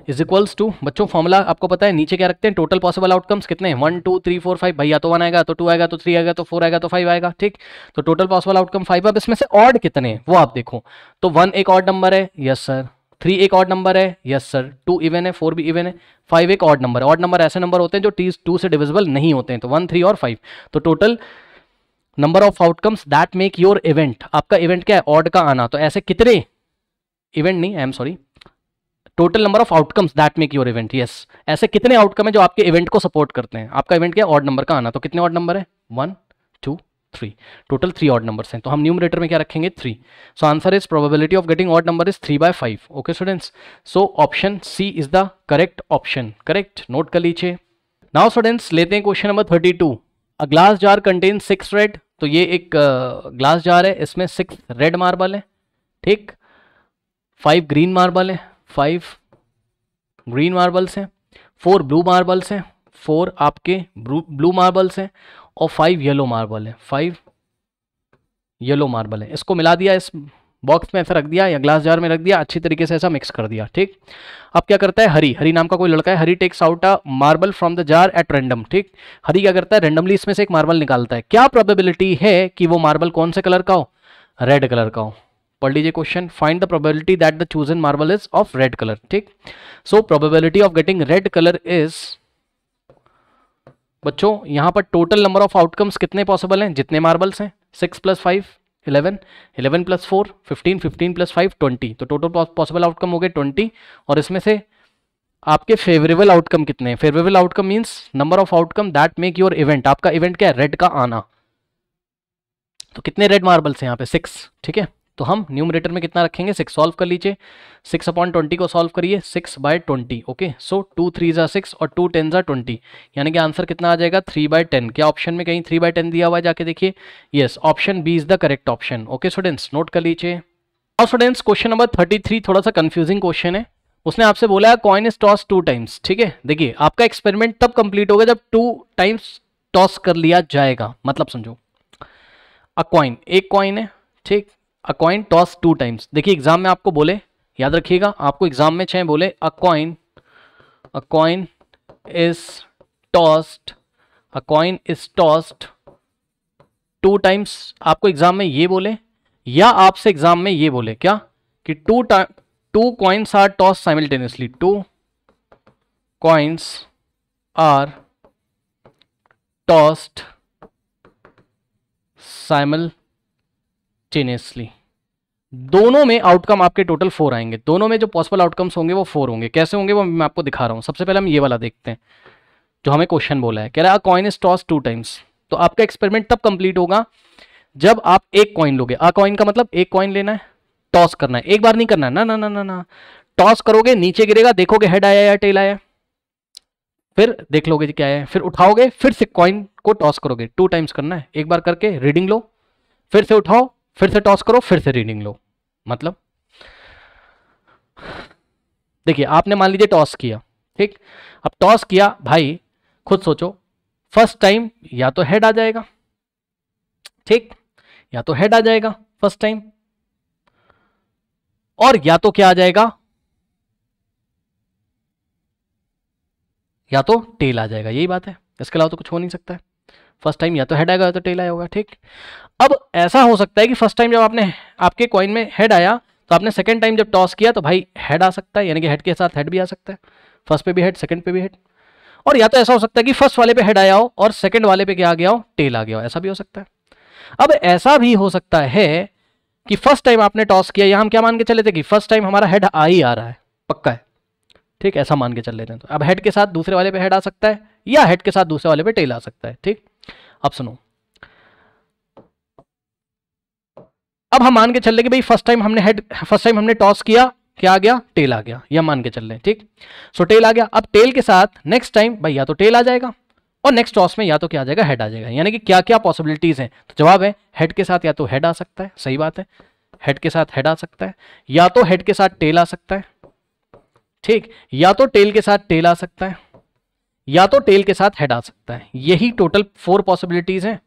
is equals to बच्चों फॉर्मुला आपको पता है नीचे क्या रखते हैं टोटल पॉसिबल आउटकम्स कितने one two three four five भैया तो वन आएगा तो टू आएगा तो थ्री आएगा तो फोर आएगा तो फाइव आएगा ठीक तो टोटल पॉसिबल आउटकम फाइव अब इसमें से ऑड कितने हैं वो आप देखो तो वन एक ऑड नंबर है यस सर थ्री एक ऑड नंबर है यस सर टू इवन है फोर भी इवन है फाइव एक ऑड नंबर ऑड नंबर ऐसे नंबर होते हैं जो टी टू से डिविजिबल नहीं होते हैं तो वन थ्री और फाइव तो total number of outcomes that make your event आपका इवेंट क्या है ऑड का आना तो ऐसे कितने इवेंट नहीं I am sorry total number of outcomes that make your event yes ऐसे कितने आउटकम है जो आपके इवेंट को सपोर्ट करते हैं आपका इवेंट क्या ऑड नंबर का आना तो कितने ऑड नंबर है one two three total three odd numbers हैं तो हम न्यूमरेटर में क्या रखेंगे three so answer is probability of getting odd number is three by five okay students so option C is the correct option correct note कर लीजिए now students लेते हैं question number thirty two a glass jar contain six red तो ये एक glass jar है इसमें six red marble है ठीक फाइव ग्रीन मार्बल है फाइव ग्रीन मार्बल्स हैं फोर ब्लू मार्बल्स हैं फोर आपके ब्लू मार्बल्स हैं और फाइव येलो मार्बल है फाइव येलो मार्बल है इसको मिला दिया इस बॉक्स में ऐसा रख दिया या ग्लास जार में रख दिया अच्छी तरीके से ऐसा मिक्स कर दिया ठीक अब क्या करता है हरी हरी नाम का कोई लड़का है Hari takes out a marble from the jar at random ठीक हरी क्या करता है रेंडमली इसमें से एक मार्बल निकालता है क्या प्रोबेबिलिटी है कि वो मार्बल कौन से कलर का हो रेड कलर का हो पढ़ लीजिए question find the probability that the chosen marble is of red colour ठीक so probability of getting red colour is बच्चों यहां पर टोटल नंबर ऑफ आउटकम्स कितने पॉसिबल हैं जितने मार्बल्स हैं six plus five eleven eleven plus four fifteen fifteen plus five twenty तो total possible outcome हो गए ट्वेंटी और इसमें से आपके फेवरेबल आउटकम कितने हैं favourable outcome means number of outcome that make your event आपका इवेंट क्या है रेड का आना तो कितने रेड मार्बल्स हैं यहाँ पे सिक्स ठीक है तो हम न्यूमरेटर में कितना रखेंगे सिक्स सॉल्व कर लीजिए सिक्स अपॉन ट्वेंटी को सॉल्व करिए six by twenty okay so two three ज़ा सिक्स और टू टेन ज़ा ट्वेंटी यानी कि आंसर कितना आ जाएगा थ्री बाय टेन क्या ऑप्शन में कहीं थ्री बाय टेन दिया हुआ है जाके देखिए yes option B is the correct option okay students note कर लीजिए और students question number thirty three थोड़ा सा कन्फ्यूजिंग क्वेश्चन है उसने आपसे बोला है coin is toss two times ठीक है देखिए आपका एक्सपेरिमेंट तब कंप्लीट होगा जब टू टाइम्स टॉस कर लिया जाएगा मतलब समझो अ कॉइन एक कॉइन है ठीक a coin toss two times देखिए एग्जाम में आपको बोले याद रखिएगा आपको एग्जाम में छह बोले a coin a coin is tossed a coin is tossed two times आपको एग्जाम में ये बोले या आपसे एग्जाम में ये बोले क्या कि two time two coins are toss simultaneously two coins are tossed simul simultaneously दोनों में आउटकम आपके टोटल फोर आएंगे दोनों में जो पॉसिबल आउटकम्स होंगे वो फोर होंगे कैसे होंगे वो मैं आपको दिखा रहा हूँ सबसे पहले हम ये वाला देखते हैं जो हमें क्वेश्चन बोला है कह रहा है coin is toss two times तो आपका एक्सपेरिमेंट तब कंप्लीट होगा जब आप एक कॉइन लोगे आ कॉइन का मतलब एक कॉइन लेना है टॉस करना है एक बार नहीं करना है ना ना ना ना ना टॉस करोगे नीचे गिरेगा देखोगे हेड आया या टेल आया फिर देख लोगे क्या है फिर उठाओगे फिर से कॉइन को टॉस करोगे टू टाइम्स करना है एक बार करके रीडिंग लो फिर से उठाओ फिर से टॉस करो फिर से रीडिंग लो मतलब देखिए आपने मान लीजिए टॉस किया ठीक अब टॉस किया भाई खुद सोचो फर्स्ट टाइम या तो हेड आ जाएगा ठीक या तो हेड आ जाएगा फर्स्ट टाइम और या तो क्या आ जाएगा या तो टेल आ जाएगा यही बात है इसके अलावा तो कुछ हो नहीं सकता है फर्स्ट टाइम या तो हेड आएगा या तो टेल आया होगा ठीक अब ऐसा हो सकता है कि फर्स्ट टाइम जब आपने आपके कॉइन में हेड आया तो आपने सेकेंड टाइम जब टॉस किया तो भाई हेड आ सकता है यानी कि हेड के साथ हेड भी आ सकता है फर्स्ट पे भी हेड सेकंड पे भी हेड और या तो ऐसा हो सकता है कि फर्स्ट वाले पे हेड आया हो और सेकंड वाले पे क्या आ गया हो टेल आ गया हो ऐसा भी हो सकता है अब ऐसा भी हो सकता है कि फर्स्ट टाइम आपने टॉस किया या हम क्या मान के चले थे कि फर्स्ट टाइम हमारा हेड आ ही आ रहा है पक्का है ठीक ऐसा मान के चल लेते हैं तो अब हेड के साथ दूसरे वाले पे हेड आ सकता है या हेड के साथ दूसरे वाले पे टेल आ सकता है ठीक अब सुनो अब हम मान के चल रहे कि भाई फर्स्ट टाइम हमने हेड फर्स्ट टाइम हमने टॉस किया क्या आ गया टेल आ गया यह मान के चल रहे ठीक सो टेल आ गया अब टेल के साथ नेक्स्ट टाइम भाई या तो टेल आ जाएगा और नेक्स्ट टॉस में या तो क्या आ जाएगा हेड आ जाएगा यानी कि क्या क्या पॉसिबिलिटीज हैं तो जवाब है हेड के साथ या तो हेड आ सकता है सही बात है हेड के साथ हेड आ सकता है या तो हेड के साथ टेल आ सकता है ठीक या तो टेल के साथ टेल आ सकता है या तो टेल के साथ हेड आ सकता है यही टोटल फोर पॉसिबिलिटीज़ हैं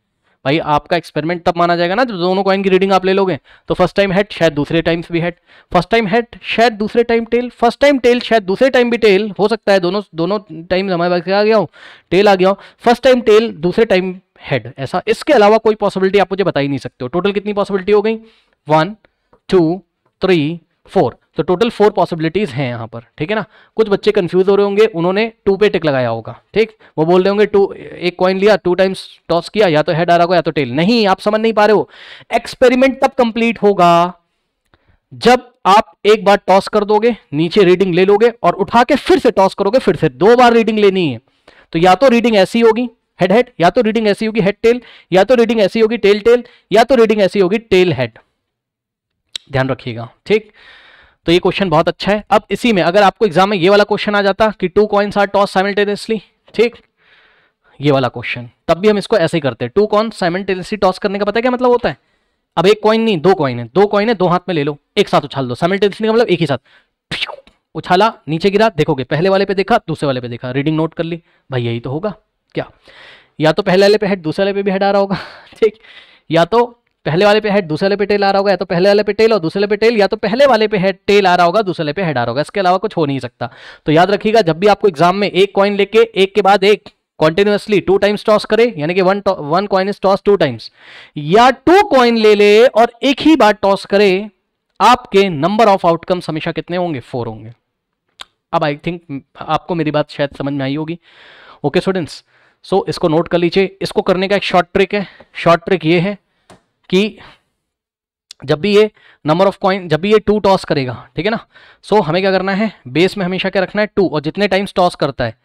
भाई आपका एक्सपेरिमेंट तब माना जाएगा ना जब दोनों कॉइन की रीडिंग आप ले लोगे तो फर्स्ट टाइम हेड शायद दूसरे टाइम्स भी हेड फर्स्ट टाइम हेड शायद दूसरे time tail first time tail शायद दूसरे टाइम भी टेल हो सकता है दोनों दोनों टाइम हमारे पास आ गया हो टेल आ गया हो फर्स्ट टाइम टेल दूसरे टाइम हेड ऐसा इसके अलावा कोई पॉसिबिलिटी आप मुझे बता ही नहीं सकते हो टोटल कितनी पॉसिबिलिटी हो गई वन टू थ्री फोर तो टोटल फोर पॉसिबिलिटीज़ हैं यहाँ पर ठीक है ना कुछ बच्चे कंफ्यूज हो रहे होंगे उन्होंने टू पे टिक लगाया होगा ठीक वो बोल रहे होंगे टू एक कॉइन लिया टू टाइम्स टॉस किया या तो हेड आ रहा होगा या तो टेल नहीं आप समझ नहीं पा रहे हो एक्सपेरिमेंट तब कंप्लीट होगा जब आप एक बार टॉस कर दोगे नीचे रीडिंग ले लोगे और उठा के फिर से टॉस करोगे फिर से दो बार रीडिंग लेनी है तो या तो रीडिंग ऐसी होगी हेड हेड या तो रीडिंग ऐसी होगी हेड टेल या तो रीडिंग ऐसी होगी टेल टेल या तो रीडिंग ऐसी होगी टेल हेड ध्यान रखिएगा ठीक तो ये क्वेश्चन बहुत अच्छा है अब इसी में अगर आपको एग्जाम में ये वाला क्वेश्चन आ जाता कि two coins are toss simultaneously ठीक ये वाला क्वेश्चन तब भी हम इसको ऐसे ही करते हैं टू कॉइन साइमल्टेनियसली टॉस करने का पता क्या मतलब होता है अब एक कॉइन नहीं दो कॉइन है दो कॉइन है दो हाथ में ले लो एक साथ उछाल दो साइमल्टेनियसली मतलब एक ही साथ उछाला नीचे गिरा देखोगे पहले वाले पे देखा दूसरे वाले पे देखा रीडिंग नोट कर ली भाई यही तो होगा क्या या तो पहले वाले पे हेड दूसरे वाले पे भी हेड आ रहा होगा ठीक या तो पहले वाले पे हेड दूसरे वाले पे टेल आ रहा होगा या तो पहले वाले पे टेल और दूसरे पे टेल या तो पहले वाले पे हेड टेल आ रहा होगा दूसरे पे हेड आ रहा होगा इसके अलावा कुछ हो नहीं सकता तो याद रखिएगा जब भी आपको एग्जाम में एक कॉइन लेके एक के बाद एक कॉन्टिन्यूसली टू टाइम्स टॉस करे यानी कि one one coin is toss two times या टू कॉइन ले ले और एक ही बार टॉस करे आपके नंबर ऑफ आउटकम्स हमेशा कितने होंगे फोर होंगे अब आई थिंक आपको मेरी बात शायद समझ में आई होगी ओके स्टूडेंट्स सो इसको नोट कर लीजिए इसको करने का एक शॉर्ट ट्रिक है शॉर्ट ट्रिक ये है कि जब भी ये नंबर ऑफ कॉइन जब भी ये टू टॉस करेगा ठीक है ना सो so, हमें क्या करना है बेस में हमेशा क्या रखना है टू और जितने टाइम्स टॉस करता है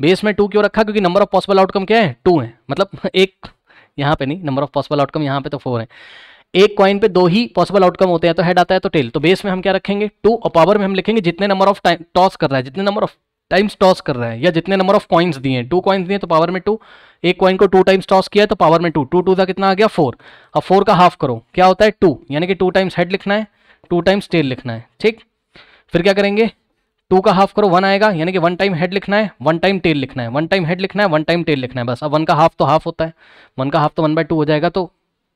बेस में टू क्यों रखा क्योंकि नंबर ऑफ पॉसिबल आउटकम क्या है टू है मतलब एक यहाँ पे नहीं नंबर ऑफ पॉसिबल आउटकम यहाँ पे तो फोर है एक कॉइन पे दो ही पॉसिबल आउटकम होते हैं तो हेड आता है तो टेल तो बेस में हम क्या रखेंगे टू और पावर में हम लिखेंगे जितने नंबर ऑफ टाइम टॉस कर रहा है जितने नंबर ऑफ टाइम्स टॉस कर रहा है या जितने नंबर ऑफ कॉइन्स दिए हैं टू कॉइन्स दिए तो पावर में टू एक कॉइन को टू टाइम्स टॉस किया तो पावर में टू टू टू का कितना आ गया फोर अब फोर का हाफ करो क्या होता है टू यानी कि टू टाइम्स हेड लिखना है टू टाइम्स टेल लिखना है ठीक फिर क्या करेंगे टू का हाफ करो वन आएगा यानी कि वन टाइम हेड लिखना है वन टाइम टेल लिखना है वन टाइम हेड लिखना है वन टाइम टेल लिखना है बस अब वन का हाफ तो हाफ होता है वन का हाफ तो वन बाय टू हो जाएगा तो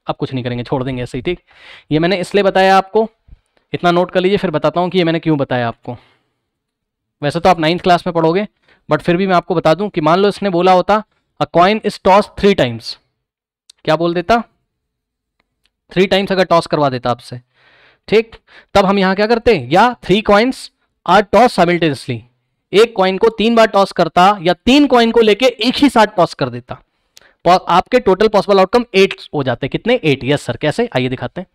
अब कुछ नहीं करेंगे छोड़ देंगे ऐसे ही ठीक ये मैंने इसलिए बताया आपको इतना नोट कर लीजिए फिर बताता हूँ कि ये मैंने क्यों बताया आपको वैसे तो आप नाइन्थ क्लास में पढ़ोगे बट फिर भी मैं आपको बता दूं कि मान लो इसने बोला होता a coin is toss three times क्या बोल देता थ्री टाइम्स अगर टॉस करवा देता आपसे ठीक तब हम यहां क्या करते या three coins are toss simultaneously एक कॉइन को तीन बार टॉस करता या तीन कॉइन को लेके एक ही साथ टॉस कर देता आपके टोटल पॉसिबल आउटकम एट हो जाते कितने एट यस सर कैसे आइए दिखाते हैं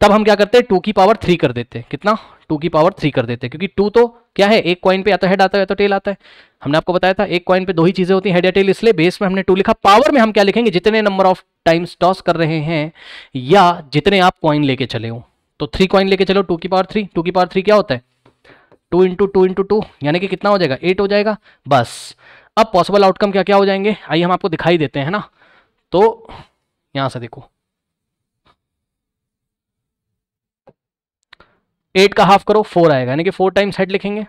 तब हम क्या करते हैं टू की पावर थ्री कर देते हैं कितना टू की पावर थ्री कर देते हैं क्योंकि टू तो क्या है एक कॉइन पे या तो हेड आता है या तो टेल आता है हमने आपको बताया था एक कॉइन पे दो ही चीजें होती हैं हेड या टेल इसलिए बेस में हमने टू लिखा पावर में हम क्या लिखेंगे जितने नंबर ऑफ टाइम्स टॉस कर रहे हैं या जितने आप कॉइन लेके चले हो तो थ्री कॉइन लेके चलो टू की पावर थ्री टू की पावर थ्री क्या होता है two into two into two यानी कि कितना हो जाएगा एट हो जाएगा बस अब पॉसिबल आउटकम क्या क्या हो जाएंगे आइए हम आपको दिखाई देते हैं ना तो यहां से देखो एट का हाफ करो फोर आएगा यानी कि फोर टाइम्स हेड लिखेंगे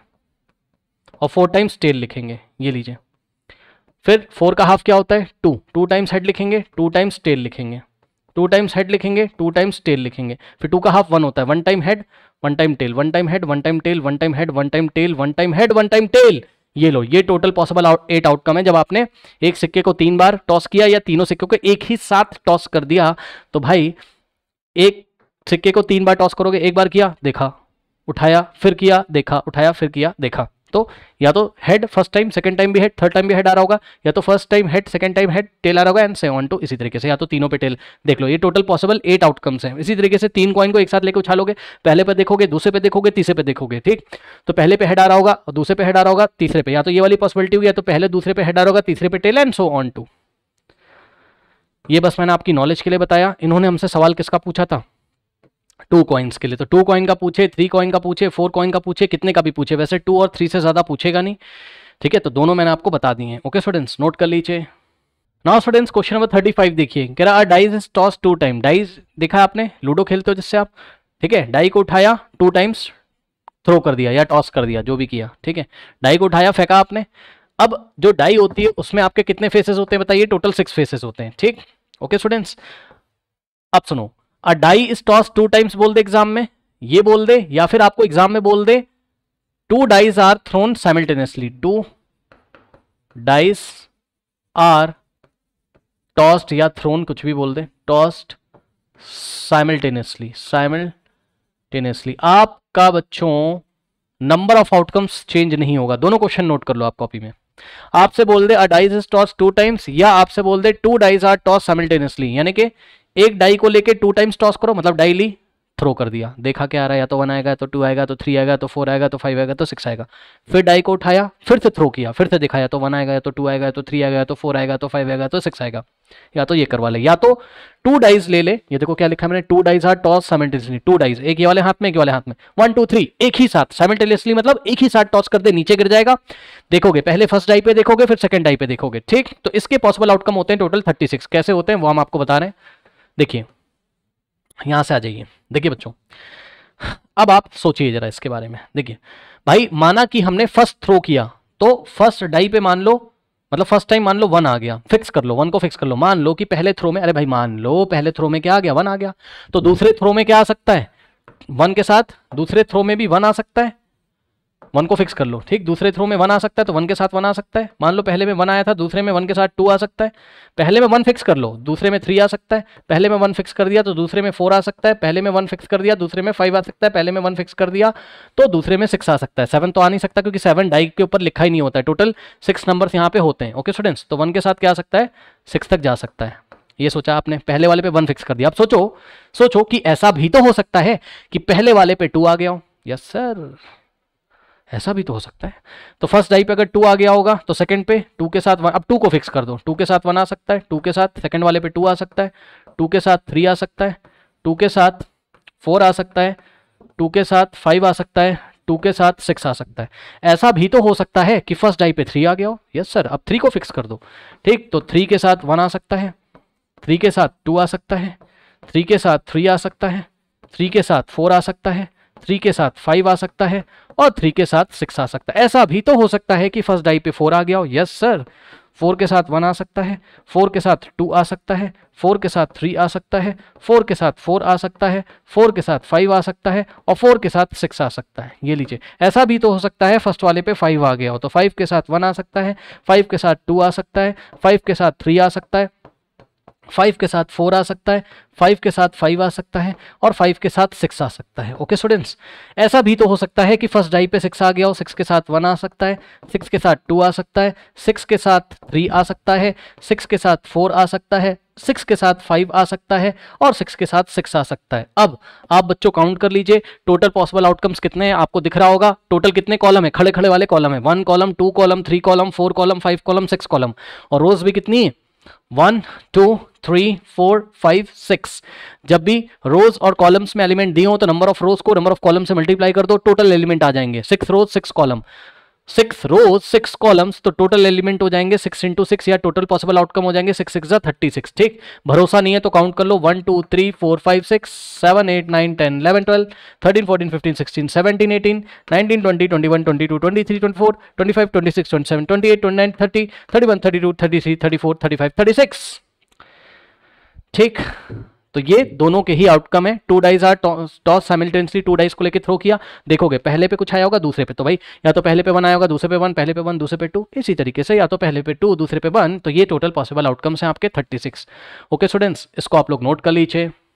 और फोर टाइम्स टेल लिखेंगे ये लीजिए फिर फोर का हाफ क्या होता है टू टू टाइम्स हेड लिखेंगे टू टाइम्स टेल लिखेंगे टू टाइम्स हेड लिखेंगे टू टाइम्स टेल लिखेंगे फिर टू का हाफ वन होता है one time head one time tail one time head one time tail one time head one time tail one time head one time tail ये लो ये total possible at outcome है जब आपने एक सिक्के को तीन बार टॉस किया या तीनों सिक्के को एक ही साथ टॉस कर दिया तो भाई एक सिक्के को तीन बार टॉस करोगे एक बार किया देखा उठाया फिर किया देखा उठाया फिर किया देखा तो या तो head first time second time भी हेड थर्ड टाइम भी हेड आ रहा होगा या तो first time head second time head tail आ रहा होगा एंड सेवन टू इसी तरीके से या तो तीनों पे टेल देख लो ये टोटल पॉसिबल एट आउटकम्स हैं इसी तरीके से तीन कॉइन को एक साथ लेकर उछालोगे पहले पे देखोगे दूसरे पे देखोगे तीसरे पे देखोगे ठीक तो पहले पे हेड आ रहा होगा और दूसरे पे हेड आ रहा होगा तीसरे पे या तो ये वाली पॉसिबिलिटी हुई या तो पहले दूसरे पे हेड आ रहा होगा तीसरे पे tail and so on to ये बस मैंने आपकी नॉलेज के लिए बताया इन्होंने हमसे सवाल किसका पूछा था टू कॉइन्स के लिए तो टू कॉइन का पूछे थ्री कॉइन का पूछे फोर कॉइन का पूछे कितने का भी पूछे वैसे टू और थ्री से ज़्यादा पूछेगा नहीं ठीक है तो दोनों मैंने आपको बता दिए हैं ओके स्टूडेंट्स नोट कर लीजिए now students question number thirty five देखिए कह रहा dies is toss two time dies देखा आपने लूडो खेलते हो जिससे आप ठीक है डाई को उठाया टू टाइम्स थ्रो कर दिया या टॉस कर दिया जो भी किया ठीक है डाई को उठाया फेंका आपने अब जो डाई होती है उसमें आपके कितने फेसेस होते हैं बताइए टोटल सिक्स फेसेस होते हैं ठीक ओके स्टूडेंट्स अब सुनो अ स्टॉस टू टाइम्स बोल दे एग्जाम में ये बोल दे या फिर आपको एग्जाम में बोल दे two dies are thrown simultaneously two dice are tossed या थ्रोन कुछ भी बोल दे टॉस्ट साइमल्टेनियसली साइमल्टेनियसली आपका बच्चों नंबर ऑफ आउटकम्स चेंज नहीं होगा दोनों क्वेश्चन नोट कर लो आप कॉपी में आपसे बोल दे a dies is toss two times या आपसे बोल दे two dies are toss simultaneously यानी कि एक डाई को लेके टू टाइम्स टॉस करो मतलब डाई ली थ्रो कर दिया देखा क्या आ रहा है या तो वन आएगा तो टू आएगा तो थ्री आएगा तो फोर आएगा तो फाइव आएगा तो सिक्स आएगा फिर डाई को उठाया फिर से थ्रो किया फिर से तो या तो वन आएगा तो टू आएगा तो थ्री आएगा तो फोर आएगा तो फाइव आएगा तो सिक्स आएगा या तो ये करवा ले या तो टू डाइज ले ले ये देखो क्या लिखा मैंने two dies are toss simultaneously two dies एक ये वाले हाथ में एक वाले हाथ में वन टू थ्री एक ही साथ सेमेंटेलियसली मतलब एक ही साथ टॉस करते नीचे गिर जाएगा देखोगे पहले फर्स्ट डाई पे देखोगे फिर सेकंड डाई पे देखोगे ठीक तो इसके पॉसिबल आउटकम होते हैं टोटल थर्टी सिक्स कैसे होते हैं वो हम आपको बता रहे हैं देखिए यहाँ से आ जाइए देखिए बच्चों अब आप सोचिए जरा इसके बारे में देखिए भाई माना कि हमने फर्स्ट थ्रो किया तो फर्स्ट डाई पे मान लो मतलब फर्स्ट टाइम मान लो वन आ गया फिक्स कर लो वन को फिक्स कर लो मान लो कि पहले थ्रो में अरे भाई मान लो पहले थ्रो में क्या आ गया वन आ गया तो दूसरे थ्रो में क्या आ सकता है वन के साथ दूसरे थ्रो में भी वन आ सकता है वन को फिक्स कर लो ठीक दूसरे थ्रो में वन आ सकता है तो वन के साथ वन आ सकता है मान लो पहले में वन आया था दूसरे में वन के साथ टू आ सकता है पहले में वन फिक्स कर लो दूसरे में थ्री आ सकता है पहले में वन फिक्स कर दिया तो दूसरे में फोर आ सकता है पहले में वन फिक्स कर दिया दूसरे में फाइव आ सकता है पहले में वन फिक्स कर दिया तो दूसरे में सिक्स आ सकता है सेवन तो आ नहीं सकता क्योंकि सेवन डाइक के ऊपर लिखा ही नहीं होता है टोटल सिक्स नंबर्स यहाँ पे होते हैं ओके स्टूडेंट्स तो वन के साथ क्या आ सकता है सिक्स तक जा सकता है ये सोचा आपने पहले वाले पे वन फिक्स कर दिया आप सोचो सोचो कि ऐसा भी तो हो सकता है कि पहले वाले पे टू आ गया हो यस सर ऐसा भी तो हो सकता है तो फर्स्ट डाई पे अगर टू आ गया होगा तो सेकंड पे टू के साथ वन अब टू को फिक्स कर दो टू के साथ वन आ सकता है टू के साथ सेकंड वाले पे टू आ सकता है टू के साथ थ्री आ सकता है टू के साथ फोर आ सकता है टू के साथ फाइव आ सकता है टू के साथ सिक्स आ सकता है ऐसा भी तो हो सकता है कि फर्स्ट डाई पे थ्री आ गया हो यस सर अब थ्री को फिक्स कर दो ठीक तो थ्री के साथ वन आ सकता है थ्री के साथ टू आ सकता है थ्री के साथ थ्री आ सकता है थ्री के साथ फोर आ सकता है थ्री के साथ फाइव आ सकता है और थ्री के साथ सिक्स आ सकता है ऐसा भी तो हो सकता है कि फर्स्ट डाई पे फोर आ गया हो यस सर फोर के साथ वन आ सकता है फोर के साथ टू आ सकता है फोर के साथ थ्री आ सकता है फोर के साथ फोर आ सकता है फोर के साथ फाइव आ सकता है और फोर के साथ सिक्स आ सकता है ये लीजिए ऐसा भी तो हो सकता है फर्स्ट वाले पे फाइव आ गया हो तो फाइव के साथ वन आ सकता है फाइव के साथ टू आ सकता है फाइव के साथ थ्री आ सकता है फाइव के साथ फोर आ सकता है फाइव के साथ फाइव आ सकता है और फाइव के साथ सिक्स आ सकता है ओके स्टूडेंट्स ऐसा भी तो हो सकता है कि फर्स्ट डाई पे सिक्स आ गया हो सिक्स के साथ वन आ सकता है सिक्स के साथ टू आ सकता है सिक्स के साथ थ्री आ सकता है सिक्स के साथ फोर आ सकता है सिक्स के साथ फाइव आ सकता है और सिक्स के साथ सिक्स आ सकता है अब आप बच्चों काउंट कर लीजिए टोटल पॉसिबल आउटकम्स कितने हैं आपको दिख रहा होगा टोटल कितने कॉलम है खड़े खड़े वाले कॉलम है one column two column three column four column five column six column और रोज भी कितनी है one two three four five six जब भी रोज और कॉलम्स में एलिमेंट दिए हो तो नंबर ऑफ रोज को नंबर ऑफ कॉलम से मल्टीप्लाई कर दो टोटल एलिमेंट आ जाएंगे six rows six column six rows six columns तो टोटल एलिमेंट हो जाएंगे सिक्स इंटू सिक्स या टोटल पॉसिबल आउटकम हो जाएंगे सिक्स सिक्स थर्टी सिक्स ठीक भरोसा नहीं है तो काउंट कर लो one two three four five six seven eight nine ten eleven twelve thirteen fourteen fifteen sixteen seventeen eighteen nineteen twenty twenty one twenty two twenty three twenty four twenty five twenty six twenty seven twenty eight twenty nine thirty thirty one thirty two thirty three thirty four thirty five thirty six ठीक तो ये दोनों के ही outcome है two dies are toss simultaneously to dies को लेकर throw किया देखोगे पहले पे कुछ आया होगा दूसरे पे तो भाई या तो पहले पे वन आया होगा दूसरे पे वन पहले पे वन दूसरे पे टू इसी तरीके से या तो पहले पे टू दूसरे पे वन तो ये टोटल पॉसिबल आउटकम्स हैं आपके थर्टी सिक्स ओके स्टूडेंट्स इसको आप लोग नोट कर लीजिए